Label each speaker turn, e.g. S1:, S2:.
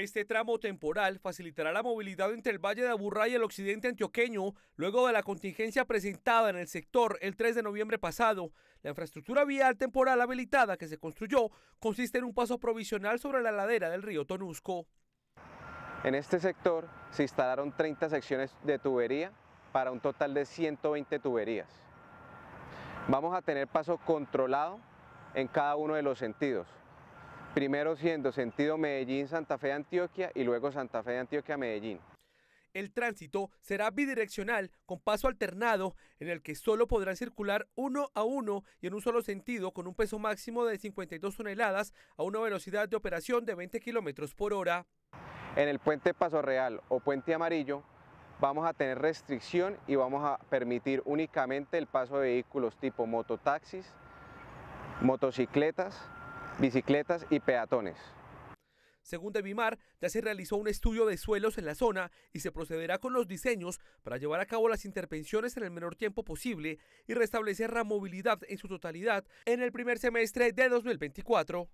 S1: Este tramo temporal facilitará la movilidad entre el Valle de Aburrá y el occidente antioqueño luego de la contingencia presentada en el sector el 3 de noviembre pasado. La infraestructura vial temporal habilitada que se construyó consiste en un paso provisional sobre la ladera del río Tonusco.
S2: En este sector se instalaron 30 secciones de tubería para un total de 120 tuberías. Vamos a tener paso controlado en cada uno de los sentidos primero siendo sentido Medellín-Santa Fe-Antioquia y luego Santa Fe-Antioquia-Medellín.
S1: El tránsito será bidireccional con paso alternado en el que solo podrán circular uno a uno y en un solo sentido con un peso máximo de 52 toneladas a una velocidad de operación de 20 kilómetros por
S2: hora. En el puente Paso Real o puente amarillo vamos a tener restricción y vamos a permitir únicamente el paso de vehículos tipo mototaxis, motocicletas, bicicletas y peatones. Según
S1: Devimar, ya se realizó un estudio de suelos en la zona y se procederá con los diseños para llevar a cabo las intervenciones en el menor tiempo posible y restablecer la movilidad en su totalidad en el primer semestre de 2024.